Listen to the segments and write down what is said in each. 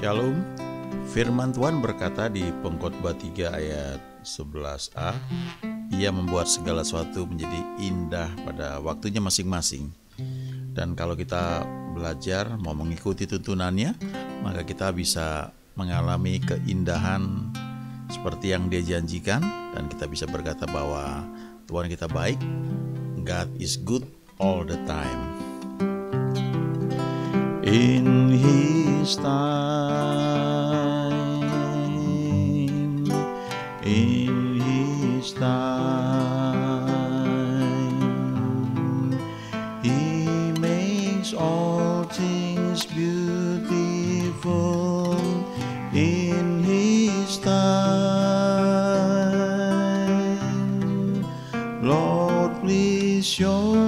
Shalom. Firman Tuhan berkata di Pengkhotbah 3 ayat 11a, Ia membuat segala sesuatu menjadi indah pada waktunya masing-masing. Dan kalau kita belajar mau mengikuti tuntunannya, maka kita bisa mengalami keindahan seperti yang dia janjikan dan kita bisa berkata bahwa Tuhan kita baik, God is good all the time. In here his time, in his time, he makes all things beautiful in his time. Lord, please show.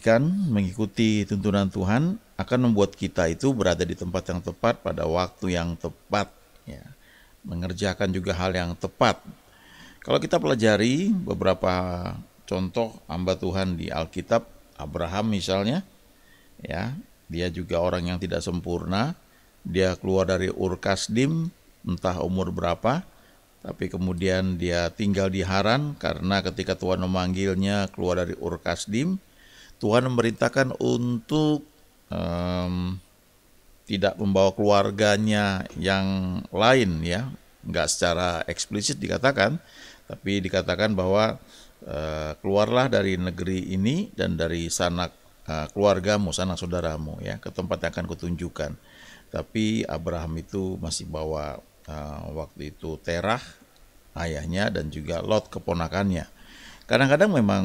pendidikan, mengikuti tuntunan Tuhan akan membuat kita itu berada di tempat yang tepat pada waktu yang tepat, ya. mengerjakan juga hal yang tepat. Kalau kita pelajari beberapa contoh hamba Tuhan di Alkitab, Abraham misalnya, ya dia juga orang yang tidak sempurna, dia keluar dari Ur Kasdim entah umur berapa, tapi kemudian dia tinggal di Haran karena ketika Tuhan memanggilnya keluar dari Ur Kasdim, Tuhan memerintahkan untuk um, tidak membawa keluarganya yang lain ya nggak secara eksplisit dikatakan tapi dikatakan bahwa uh, keluarlah dari negeri ini dan dari sanak uh, keluargamu sanak saudaramu ya ke tempat yang akan kutunjukkan tapi Abraham itu masih bawa uh, waktu itu Terah ayahnya dan juga Lot keponakannya kadang-kadang memang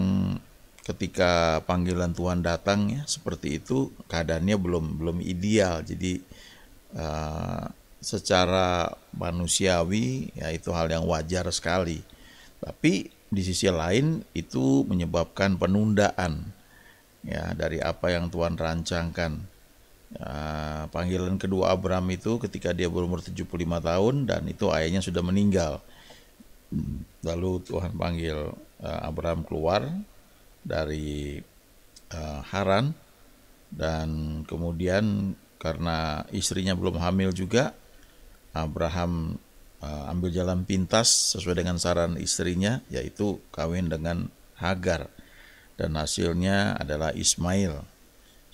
ketika panggilan Tuhan datang ya seperti itu keadaannya belum belum ideal jadi uh, secara manusiawi ya itu hal yang wajar sekali tapi di sisi lain itu menyebabkan penundaan ya dari apa yang Tuhan rancangkan Uh, panggilan kedua Abraham itu ketika dia berumur 75 tahun dan itu ayahnya sudah meninggal. Lalu Tuhan panggil eh, Abraham keluar dari uh, Haran dan kemudian karena istrinya belum hamil juga Abraham uh, ambil jalan pintas sesuai dengan saran istrinya yaitu kawin dengan Hagar dan hasilnya adalah Ismail.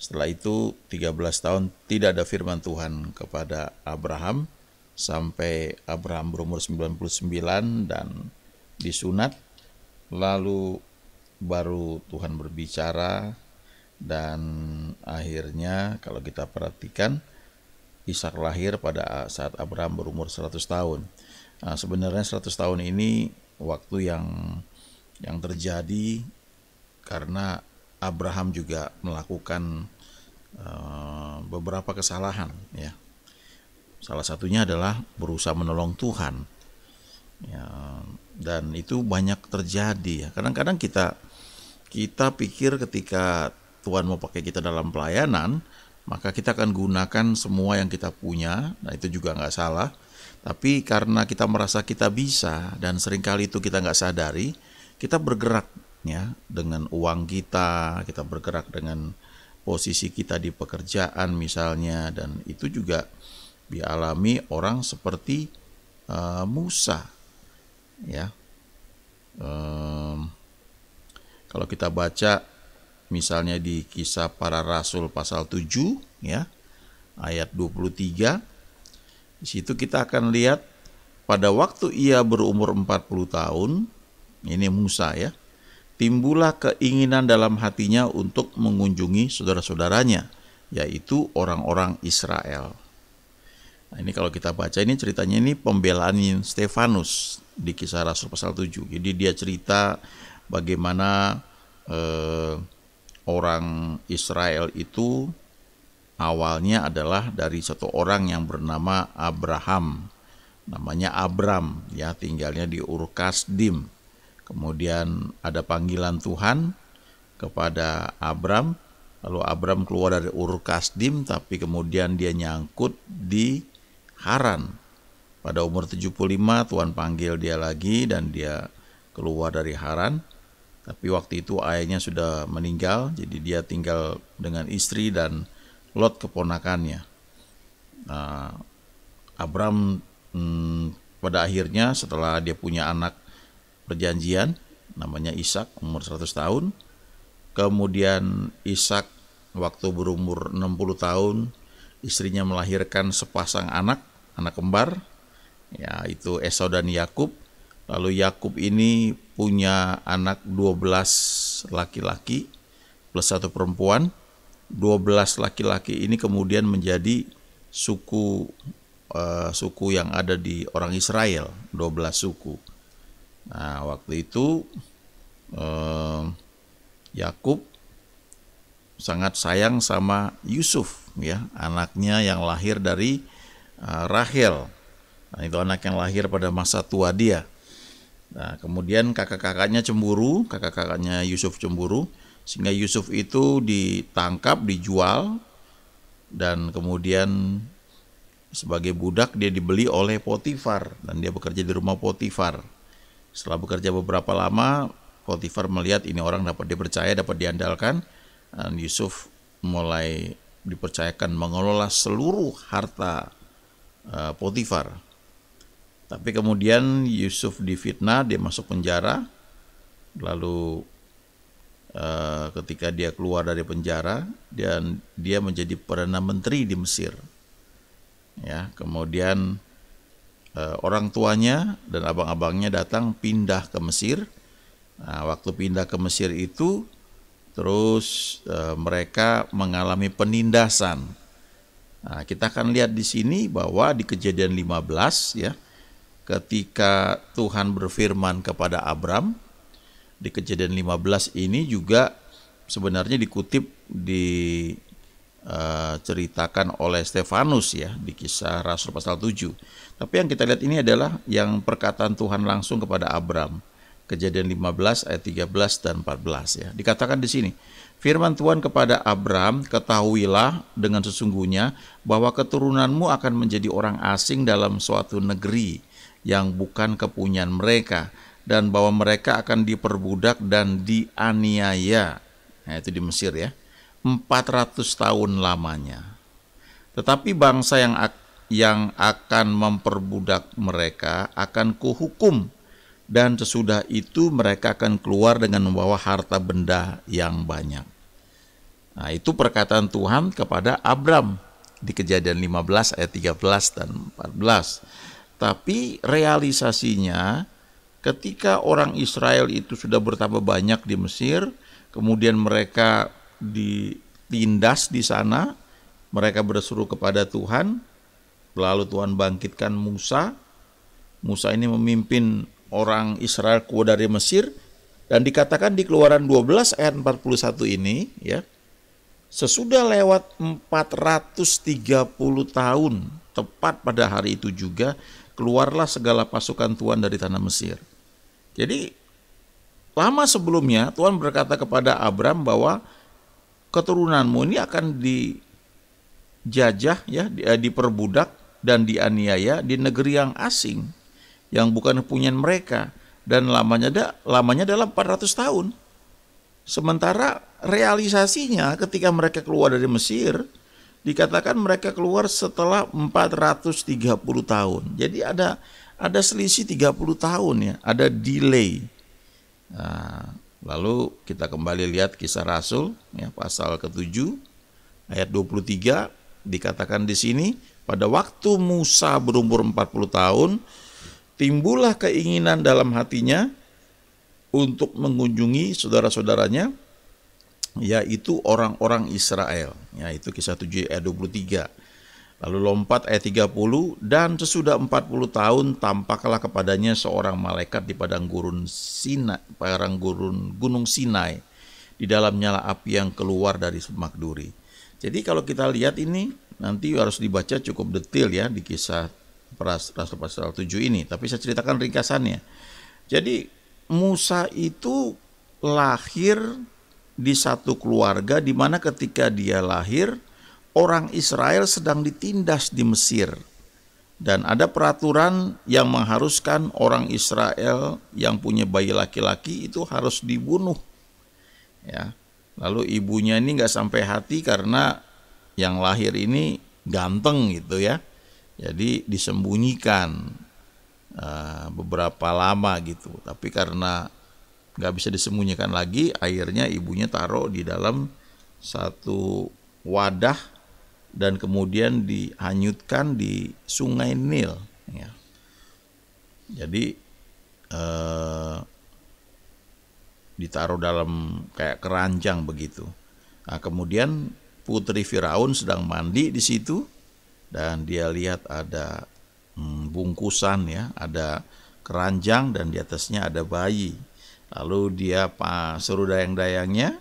Setelah itu 13 tahun tidak ada firman Tuhan kepada Abraham sampai Abraham berumur 99 dan disunat lalu baru Tuhan berbicara dan akhirnya kalau kita perhatikan Ishak lahir pada saat Abraham berumur 100 tahun. Nah, sebenarnya 100 tahun ini waktu yang yang terjadi karena Abraham juga melakukan uh, beberapa kesalahan ya. Salah satunya adalah berusaha menolong Tuhan. Ya, dan itu banyak terjadi ya. Kadang-kadang kita kita pikir ketika Tuhan mau pakai kita dalam pelayanan, maka kita akan gunakan semua yang kita punya, nah itu juga nggak salah. Tapi karena kita merasa kita bisa dan seringkali itu kita nggak sadari, kita bergerak ya dengan uang kita, kita bergerak dengan posisi kita di pekerjaan misalnya dan itu juga dialami orang seperti uh, Musa ya um, kalau kita baca misalnya di kisah para rasul pasal 7 ya ayat 23 di situ kita akan lihat pada waktu ia berumur 40 tahun ini Musa ya timbullah keinginan dalam hatinya untuk mengunjungi saudara-saudaranya yaitu orang-orang Israel. Nah, ini kalau kita baca ini ceritanya ini pembelaan Stefanus di kisah Rasul pasal 7. Jadi dia cerita bagaimana eh, orang Israel itu awalnya adalah dari satu orang yang bernama Abraham. Namanya Abram ya tinggalnya di Ur Kasdim. Kemudian ada panggilan Tuhan kepada Abram Lalu Abram keluar dari Ur Kasdim tapi kemudian dia nyangkut di Haran. Pada umur 75 Tuhan panggil dia lagi dan dia keluar dari Haran. Tapi waktu itu ayahnya sudah meninggal, jadi dia tinggal dengan istri dan Lot keponakannya. Nah, Abram hmm, pada akhirnya setelah dia punya anak perjanjian, namanya Ishak umur 100 tahun. Kemudian Ishak waktu berumur 60 tahun, istrinya melahirkan sepasang anak, anak kembar, yaitu Esau dan Yakub Lalu Yakub ini punya anak 12 laki-laki plus satu perempuan. 12 laki-laki ini kemudian menjadi suku uh, suku yang ada di orang Israel, 12 suku. Nah, waktu itu uh, Yakub sangat sayang sama Yusuf ya, anaknya yang lahir dari uh, Rahel. Nah, itu anak yang lahir pada masa tua dia. Nah, kemudian kakak-kakaknya cemburu, kakak-kakaknya Yusuf cemburu, sehingga Yusuf itu ditangkap, dijual, dan kemudian sebagai budak dia dibeli oleh Potifar dan dia bekerja di rumah Potifar. Setelah bekerja beberapa lama, Potifar melihat ini orang dapat dipercaya, dapat diandalkan, dan Yusuf mulai dipercayakan mengelola seluruh harta uh, Potifar tapi kemudian Yusuf difitnah, dia masuk penjara. Lalu uh, ketika dia keluar dari penjara dan dia menjadi perdana menteri di Mesir. Ya, kemudian uh, orang tuanya dan abang-abangnya datang pindah ke Mesir. Nah, waktu pindah ke Mesir itu terus uh, mereka mengalami penindasan. Nah, kita akan lihat di sini bahwa di kejadian 15 ya ketika Tuhan berfirman kepada Abram di kejadian 15 ini juga sebenarnya dikutip diceritakan eh, oleh Stefanus ya di kisah Rasul pasal 7. Tapi yang kita lihat ini adalah yang perkataan Tuhan langsung kepada Abram. Kejadian 15 ayat 13 dan 14 ya. Dikatakan di sini, firman Tuhan kepada Abram, ketahuilah dengan sesungguhnya bahwa keturunanmu akan menjadi orang asing dalam suatu negeri yang bukan kepunyaan mereka dan bahwa mereka akan diperbudak dan dianiaya. Nah, itu di Mesir ya. 400 tahun lamanya. Tetapi bangsa yang yang akan memperbudak mereka akan kuhukum dan sesudah itu mereka akan keluar dengan membawa harta benda yang banyak. Nah, itu perkataan Tuhan kepada Abram di Kejadian 15 ayat 13 dan 14. Tapi realisasinya ketika orang Israel itu sudah bertambah banyak di Mesir, kemudian mereka ditindas di sana, mereka berseru kepada Tuhan, lalu Tuhan bangkitkan Musa. Musa ini memimpin orang Israel keluar dari Mesir dan dikatakan di Keluaran 12 ayat 41 ini ya sesudah lewat 430 tahun tepat pada hari itu juga keluarlah segala pasukan Tuhan dari tanah Mesir. Jadi lama sebelumnya Tuhan berkata kepada Abram bahwa keturunanmu ini akan dijajah ya eh, diperbudak dan dianiaya di negeri yang asing yang bukan punya mereka dan lamanya da, lamanya dalam 400 tahun. Sementara realisasinya ketika mereka keluar dari Mesir, dikatakan mereka keluar setelah 430 tahun. Jadi ada ada selisih 30 tahun ya, ada delay. Nah, lalu kita kembali lihat kisah Rasul ya pasal ke-7 ayat 23 dikatakan di sini pada waktu Musa berumur 40 tahun timbullah keinginan dalam hatinya untuk mengunjungi saudara-saudaranya yaitu orang-orang Israel. Ya, itu kisah 7 ayat 23. Lalu lompat ayat 30 dan sesudah 40 tahun tampaklah kepadanya seorang malaikat di padang gurun Sinai, padang gurun Gunung Sinai. Di dalam nyala api yang keluar dari semak duri. Jadi kalau kita lihat ini nanti harus dibaca cukup detail ya di kisah Rasul pasal 7 ini, tapi saya ceritakan ringkasannya. Jadi Musa itu lahir di satu keluarga di mana ketika dia lahir orang Israel sedang ditindas di Mesir dan ada peraturan yang mengharuskan orang Israel yang punya bayi laki-laki itu harus dibunuh ya lalu ibunya ini nggak sampai hati karena yang lahir ini ganteng gitu ya jadi disembunyikan uh, beberapa lama gitu tapi karena nggak bisa disembunyikan lagi akhirnya ibunya taruh di dalam satu wadah dan kemudian dihanyutkan di sungai Nil ya. jadi eh, ditaruh dalam kayak keranjang begitu nah, kemudian putri Firaun sedang mandi di situ dan dia lihat ada hmm, bungkusan ya ada keranjang dan di atasnya ada bayi Lalu dia suruh dayang-dayangnya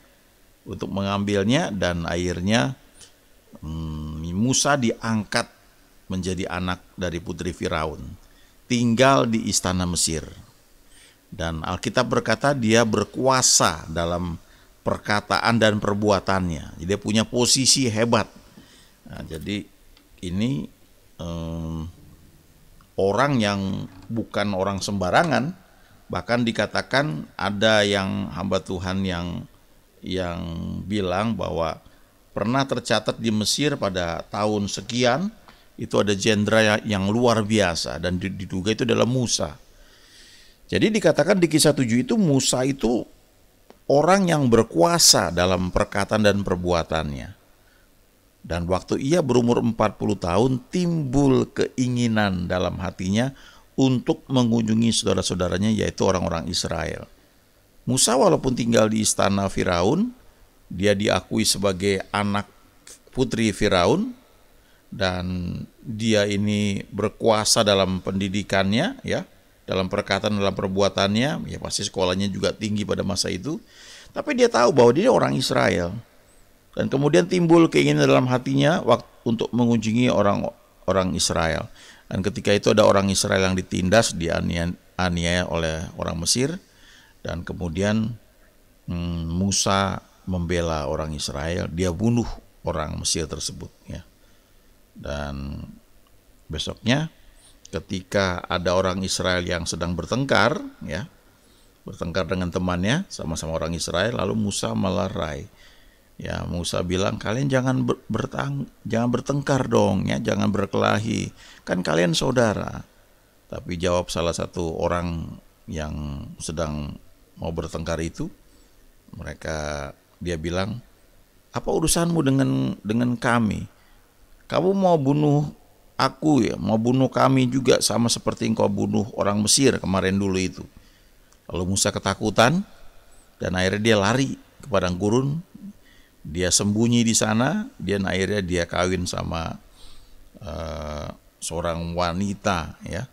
untuk mengambilnya dan akhirnya hmm, Musa diangkat menjadi anak dari putri Firaun. Tinggal di istana Mesir. Dan Alkitab berkata dia berkuasa dalam perkataan dan perbuatannya. Jadi dia punya posisi hebat. Nah, jadi ini um, orang yang bukan orang sembarangan Bahkan dikatakan ada yang hamba Tuhan yang yang bilang bahwa pernah tercatat di Mesir pada tahun sekian itu ada jenderal ya, yang luar biasa dan diduga itu adalah Musa. Jadi dikatakan di kisah tujuh itu Musa itu orang yang berkuasa dalam perkataan dan perbuatannya. Dan waktu ia berumur 40 tahun timbul keinginan dalam hatinya untuk mengunjungi saudara-saudaranya yaitu orang-orang Israel. Musa walaupun tinggal di istana Firaun, dia diakui sebagai anak putri Firaun dan dia ini berkuasa dalam pendidikannya ya, dalam perkataan dalam perbuatannya, ya pasti sekolahnya juga tinggi pada masa itu. Tapi dia tahu bahwa dia orang Israel. Dan kemudian timbul keinginan dalam hatinya untuk mengunjungi orang-orang Israel. Dan ketika itu ada orang Israel yang ditindas, dianiaya oleh orang Mesir. Dan kemudian hmm, Musa membela orang Israel, dia bunuh orang Mesir tersebut. Ya. Dan besoknya ketika ada orang Israel yang sedang bertengkar, ya, bertengkar dengan temannya sama-sama orang Israel, lalu Musa melerai Ya, Musa bilang kalian jangan bertang jangan bertengkar dong ya, jangan berkelahi. Kan kalian saudara. Tapi jawab salah satu orang yang sedang mau bertengkar itu, mereka dia bilang, "Apa urusanmu dengan dengan kami? Kamu mau bunuh aku ya, mau bunuh kami juga sama seperti engkau bunuh orang Mesir kemarin dulu itu." Lalu Musa ketakutan dan akhirnya dia lari ke padang gurun dia sembunyi di sana, dia akhirnya dia kawin sama uh, seorang wanita ya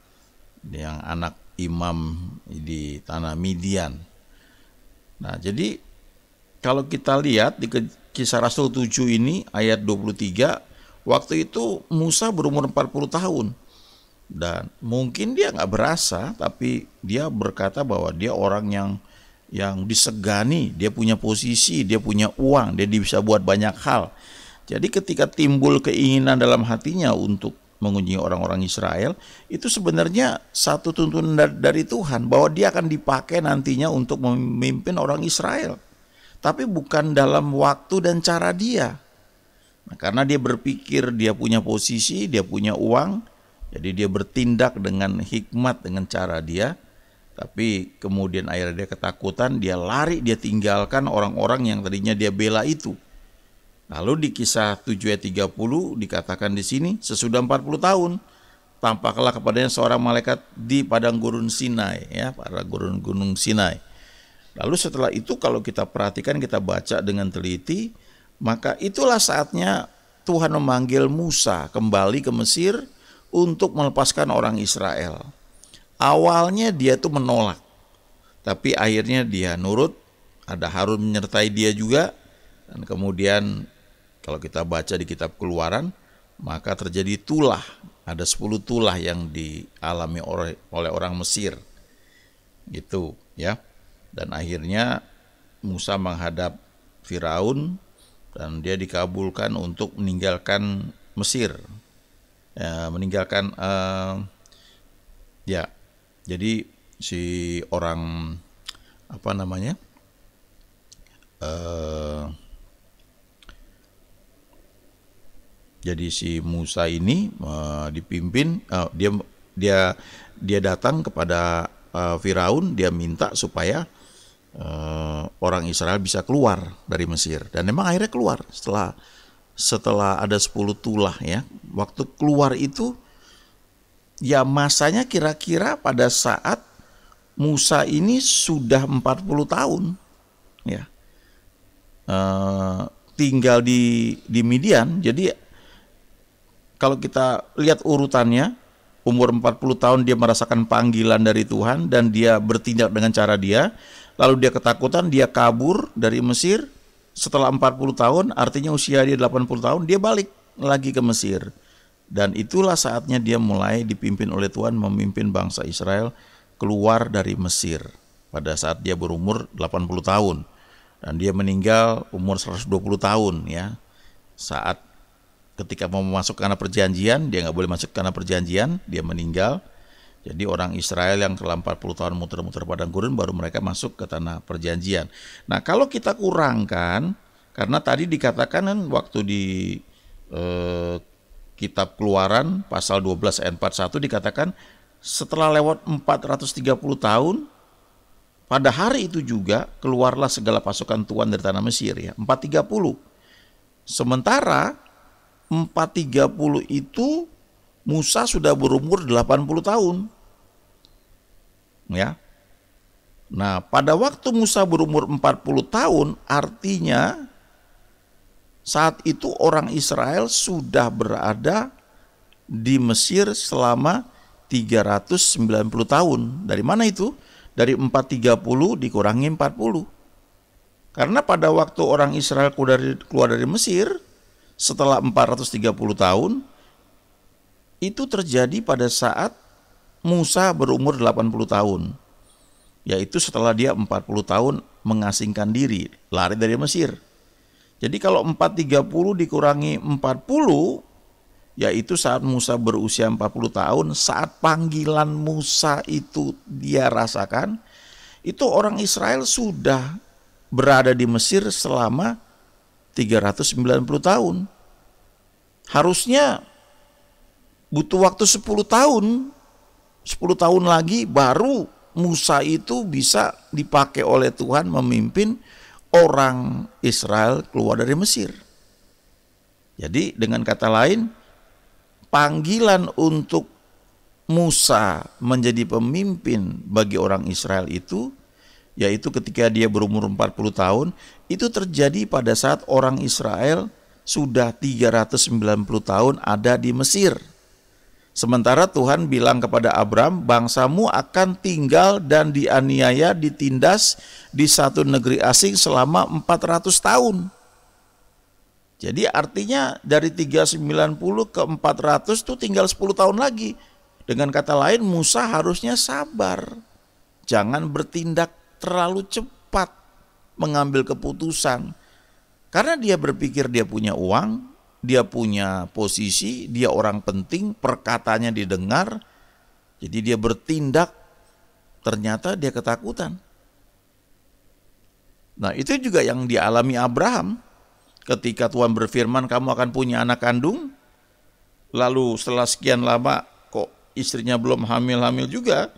yang anak imam di tanah Midian. Nah, jadi kalau kita lihat di kisah Rasul 7 ini ayat 23, waktu itu Musa berumur 40 tahun. Dan mungkin dia nggak berasa, tapi dia berkata bahwa dia orang yang yang disegani, dia punya posisi, dia punya uang, dia bisa buat banyak hal. Jadi ketika timbul keinginan dalam hatinya untuk mengunjungi orang-orang Israel, itu sebenarnya satu tuntunan dari Tuhan bahwa dia akan dipakai nantinya untuk memimpin orang Israel. Tapi bukan dalam waktu dan cara dia. Nah, karena dia berpikir dia punya posisi, dia punya uang, jadi dia bertindak dengan hikmat dengan cara dia tapi kemudian akhirnya dia ketakutan, dia lari, dia tinggalkan orang-orang yang tadinya dia bela itu. Lalu di kisah 7 ayat 30 dikatakan di sini sesudah 40 tahun tampaklah kepadanya seorang malaikat di padang gurun Sinai ya, pada gurun gunung Sinai. Lalu setelah itu kalau kita perhatikan kita baca dengan teliti, maka itulah saatnya Tuhan memanggil Musa kembali ke Mesir untuk melepaskan orang Israel. Awalnya dia tuh menolak, tapi akhirnya dia nurut. Ada Harun menyertai dia juga, dan kemudian kalau kita baca di kitab Keluaran, maka terjadi tulah. Ada sepuluh tulah yang dialami oleh orang Mesir. Gitu, ya. Dan akhirnya Musa menghadap Firaun dan dia dikabulkan untuk meninggalkan Mesir. Ya, meninggalkan uh, ya jadi si orang apa namanya? Uh, jadi si Musa ini uh, dipimpin uh, dia dia dia datang kepada uh, Firaun dia minta supaya uh, orang Israel bisa keluar dari Mesir dan memang akhirnya keluar setelah setelah ada 10 tulah ya waktu keluar itu ya masanya kira-kira pada saat Musa ini sudah 40 tahun ya uh, tinggal di di Midian jadi kalau kita lihat urutannya umur 40 tahun dia merasakan panggilan dari Tuhan dan dia bertindak dengan cara dia lalu dia ketakutan dia kabur dari Mesir setelah 40 tahun artinya usia dia 80 tahun dia balik lagi ke Mesir dan itulah saatnya dia mulai dipimpin oleh Tuhan memimpin bangsa Israel keluar dari Mesir pada saat dia berumur 80 tahun dan dia meninggal umur 120 tahun ya saat ketika mau masuk karena perjanjian dia nggak boleh masuk karena perjanjian dia meninggal jadi orang Israel yang telah 40 tahun muter-muter padang gurun baru mereka masuk ke tanah perjanjian. Nah kalau kita kurangkan karena tadi dikatakan kan waktu di eh, kitab Keluaran pasal 12 ayat 41 dikatakan setelah lewat 430 tahun pada hari itu juga keluarlah segala pasukan tuan dari tanah Mesir ya 430. Sementara 430 itu Musa sudah berumur 80 tahun. Ya. Nah, pada waktu Musa berumur 40 tahun artinya saat itu orang Israel sudah berada di Mesir selama 390 tahun. Dari mana itu? Dari 430 dikurangi 40. Karena pada waktu orang Israel keluar dari, keluar dari Mesir, setelah 430 tahun, itu terjadi pada saat Musa berumur 80 tahun. Yaitu setelah dia 40 tahun mengasingkan diri, lari dari Mesir. Jadi kalau 430 dikurangi 40 yaitu saat Musa berusia 40 tahun, saat panggilan Musa itu dia rasakan, itu orang Israel sudah berada di Mesir selama 390 tahun. Harusnya butuh waktu 10 tahun. 10 tahun lagi baru Musa itu bisa dipakai oleh Tuhan memimpin orang Israel keluar dari Mesir. Jadi dengan kata lain panggilan untuk Musa menjadi pemimpin bagi orang Israel itu yaitu ketika dia berumur 40 tahun itu terjadi pada saat orang Israel sudah 390 tahun ada di Mesir. Sementara Tuhan bilang kepada Abram, bangsamu akan tinggal dan dianiaya, ditindas di satu negeri asing selama 400 tahun. Jadi artinya dari 390 ke 400 itu tinggal 10 tahun lagi. Dengan kata lain Musa harusnya sabar. Jangan bertindak terlalu cepat mengambil keputusan. Karena dia berpikir dia punya uang, dia punya posisi, dia orang penting, perkatanya didengar, jadi dia bertindak, ternyata dia ketakutan. Nah itu juga yang dialami Abraham ketika Tuhan berfirman kamu akan punya anak kandung, lalu setelah sekian lama kok istrinya belum hamil-hamil juga,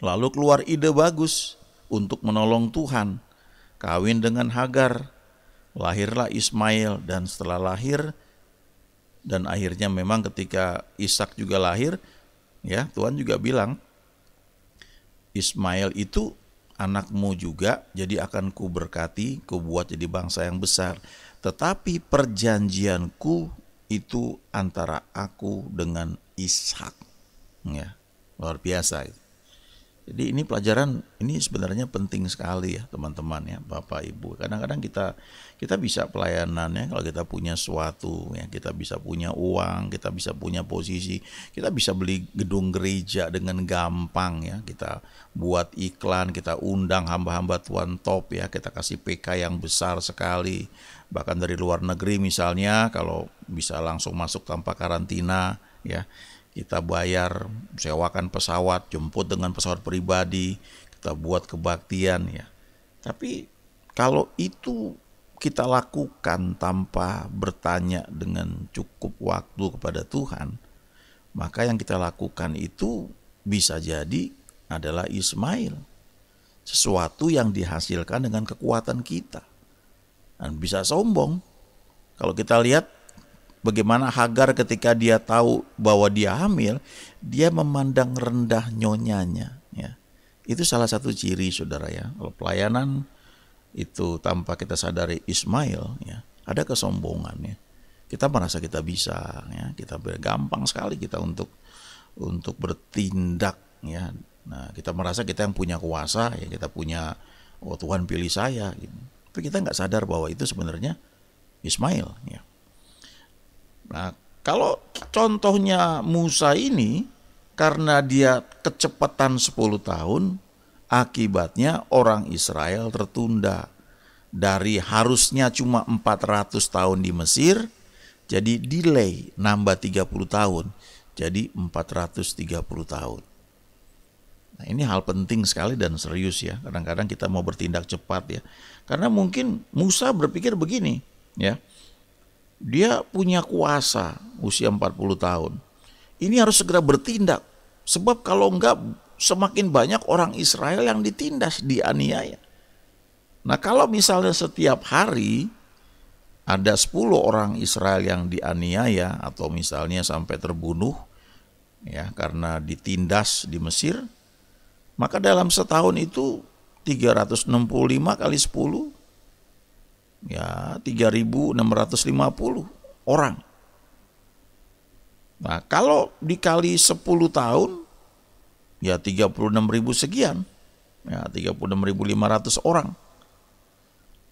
lalu keluar ide bagus untuk menolong Tuhan, kawin dengan Hagar, lahirlah Ismail dan setelah lahir dan akhirnya memang ketika Ishak juga lahir ya Tuhan juga bilang Ismail itu anakmu juga jadi akan kuberkati kubuat jadi bangsa yang besar tetapi perjanjianku itu antara aku dengan Ishak ya luar biasa itu jadi ini pelajaran ini sebenarnya penting sekali ya teman-teman ya Bapak Ibu. Kadang-kadang kita kita bisa pelayanannya kalau kita punya suatu ya kita bisa punya uang, kita bisa punya posisi, kita bisa beli gedung gereja dengan gampang ya. Kita buat iklan, kita undang hamba-hamba tuan top ya, kita kasih PK yang besar sekali. Bahkan dari luar negeri misalnya kalau bisa langsung masuk tanpa karantina ya kita bayar sewakan pesawat, jemput dengan pesawat pribadi, kita buat kebaktian ya. Tapi kalau itu kita lakukan tanpa bertanya dengan cukup waktu kepada Tuhan, maka yang kita lakukan itu bisa jadi adalah Ismail. Sesuatu yang dihasilkan dengan kekuatan kita. Dan bisa sombong. Kalau kita lihat Bagaimana Hagar ketika dia tahu bahwa dia hamil, dia memandang rendah nyonyanya. Ya. Itu salah satu ciri saudara ya. Kalau pelayanan itu tanpa kita sadari Ismail, ya, ada kesombongan ya. Kita merasa kita bisa, ya. kita gampang sekali kita untuk untuk bertindak ya. Nah, kita merasa kita yang punya kuasa, ya kita punya oh Tuhan pilih saya. Gitu. Tapi kita nggak sadar bahwa itu sebenarnya Ismail. Ya. Nah, kalau contohnya Musa ini karena dia kecepatan 10 tahun, akibatnya orang Israel tertunda dari harusnya cuma 400 tahun di Mesir jadi delay nambah 30 tahun jadi 430 tahun. Nah, ini hal penting sekali dan serius ya. Kadang-kadang kita mau bertindak cepat ya. Karena mungkin Musa berpikir begini, ya. Dia punya kuasa usia 40 tahun. Ini harus segera bertindak. Sebab kalau enggak semakin banyak orang Israel yang ditindas, dianiaya. Nah kalau misalnya setiap hari ada 10 orang Israel yang dianiaya atau misalnya sampai terbunuh ya karena ditindas di Mesir, maka dalam setahun itu 365 kali 10 ya 3650 orang. Nah, kalau dikali 10 tahun ya 36.000 sekian. Ya 36.500 orang.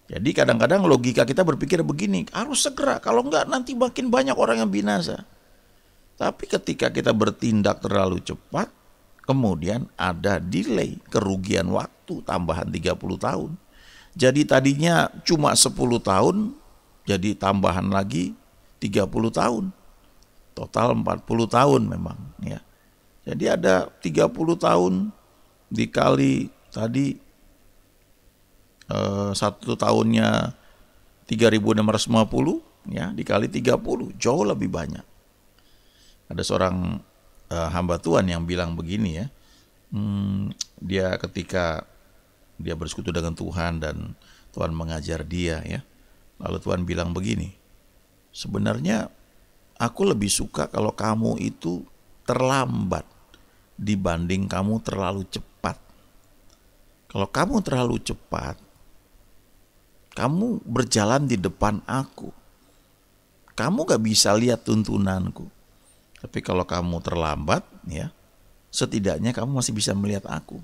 Jadi kadang-kadang logika kita berpikir begini, harus segera kalau enggak nanti makin banyak orang yang binasa. Tapi ketika kita bertindak terlalu cepat, kemudian ada delay, kerugian waktu tambahan 30 tahun. Jadi tadinya cuma 10 tahun, jadi tambahan lagi 30 tahun. Total 40 tahun memang ya. Jadi ada 30 tahun dikali tadi eh, satu tahunnya 3650 ya dikali 30 jauh lebih banyak. Ada seorang eh, hamba Tuhan yang bilang begini ya. Hmm, dia ketika dia bersekutu dengan Tuhan dan Tuhan mengajar dia ya. Lalu Tuhan bilang begini, sebenarnya aku lebih suka kalau kamu itu terlambat dibanding kamu terlalu cepat. Kalau kamu terlalu cepat, kamu berjalan di depan aku. Kamu gak bisa lihat tuntunanku. Tapi kalau kamu terlambat, ya setidaknya kamu masih bisa melihat aku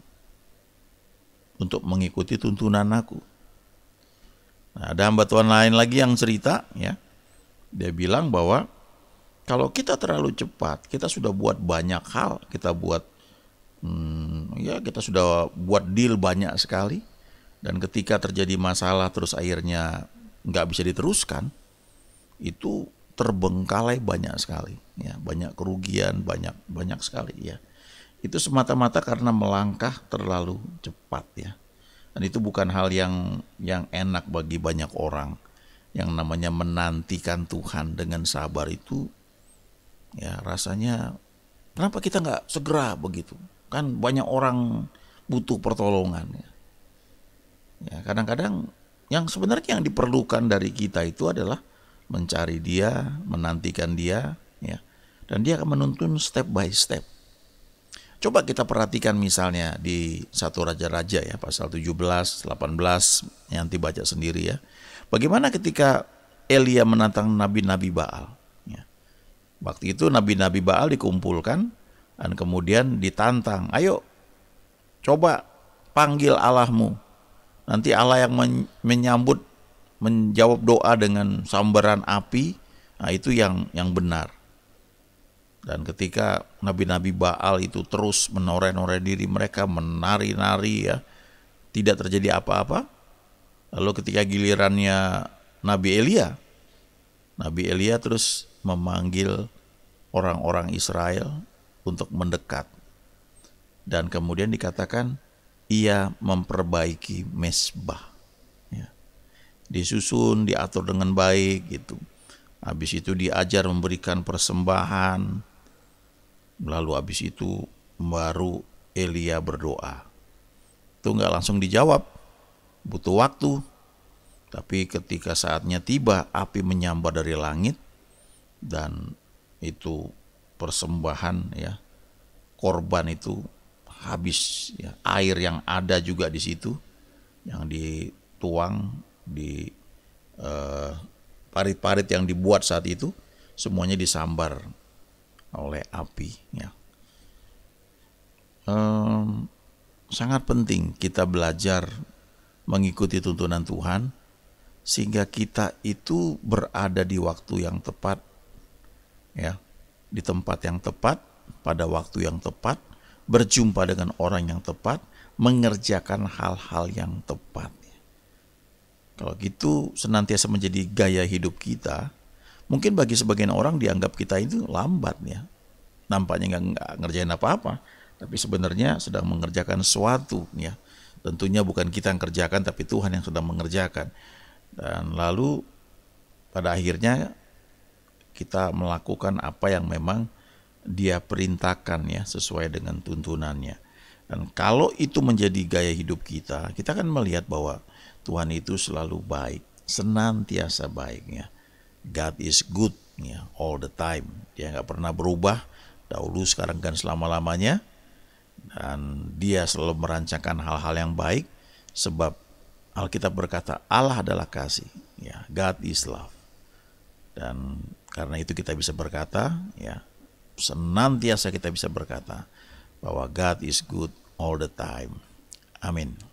untuk mengikuti tuntunan aku. Nah, ada hamba Tuhan lain lagi yang cerita ya. Dia bilang bahwa kalau kita terlalu cepat, kita sudah buat banyak hal, kita buat hmm, ya kita sudah buat deal banyak sekali dan ketika terjadi masalah terus akhirnya nggak bisa diteruskan itu terbengkalai banyak sekali ya banyak kerugian banyak banyak sekali ya itu semata-mata karena melangkah terlalu cepat ya. Dan itu bukan hal yang yang enak bagi banyak orang. Yang namanya menantikan Tuhan dengan sabar itu ya rasanya kenapa kita nggak segera begitu? Kan banyak orang butuh pertolongan ya. ya kadang-kadang yang sebenarnya yang diperlukan dari kita itu adalah mencari dia, menantikan dia, ya. Dan dia akan menuntun step by step Coba kita perhatikan misalnya di satu raja-raja ya pasal 17, 18 yang baca sendiri ya. Bagaimana ketika Elia menantang nabi-nabi Baal? Ya. Waktu itu nabi-nabi Baal dikumpulkan dan kemudian ditantang, ayo coba panggil Allahmu. Nanti Allah yang men menyambut menjawab doa dengan sambaran api, nah itu yang yang benar. Dan ketika nabi-nabi Baal itu terus menoreh-noreh diri mereka, menari-nari ya, tidak terjadi apa-apa. Lalu ketika gilirannya Nabi Elia, Nabi Elia terus memanggil orang-orang Israel untuk mendekat. Dan kemudian dikatakan ia memperbaiki mesbah. Ya. Disusun, diatur dengan baik gitu. Habis itu diajar memberikan persembahan, Lalu habis itu baru Elia berdoa. Itu nggak langsung dijawab, butuh waktu. Tapi ketika saatnya tiba, api menyambar dari langit dan itu persembahan ya korban itu habis ya. air yang ada juga di situ yang dituang di eh, parit-parit eh, parit -parit yang dibuat saat itu semuanya disambar oleh api. Ya. Um, sangat penting kita belajar mengikuti tuntunan Tuhan sehingga kita itu berada di waktu yang tepat ya di tempat yang tepat pada waktu yang tepat berjumpa dengan orang yang tepat mengerjakan hal-hal yang tepat kalau gitu senantiasa menjadi gaya hidup kita Mungkin bagi sebagian orang dianggap kita itu lambat ya. Nampaknya nggak ngerjain apa-apa, tapi sebenarnya sedang mengerjakan sesuatu ya. Tentunya bukan kita yang kerjakan, tapi Tuhan yang sedang mengerjakan. Dan lalu pada akhirnya kita melakukan apa yang memang dia perintahkan ya sesuai dengan tuntunannya. Dan kalau itu menjadi gaya hidup kita, kita akan melihat bahwa Tuhan itu selalu baik, senantiasa baiknya. God is good ya, all the time. Dia nggak pernah berubah dahulu sekarang kan selama-lamanya dan dia selalu merancangkan hal-hal yang baik sebab Alkitab berkata Allah adalah kasih ya God is love dan karena itu kita bisa berkata ya senantiasa kita bisa berkata bahwa God is good all the time amin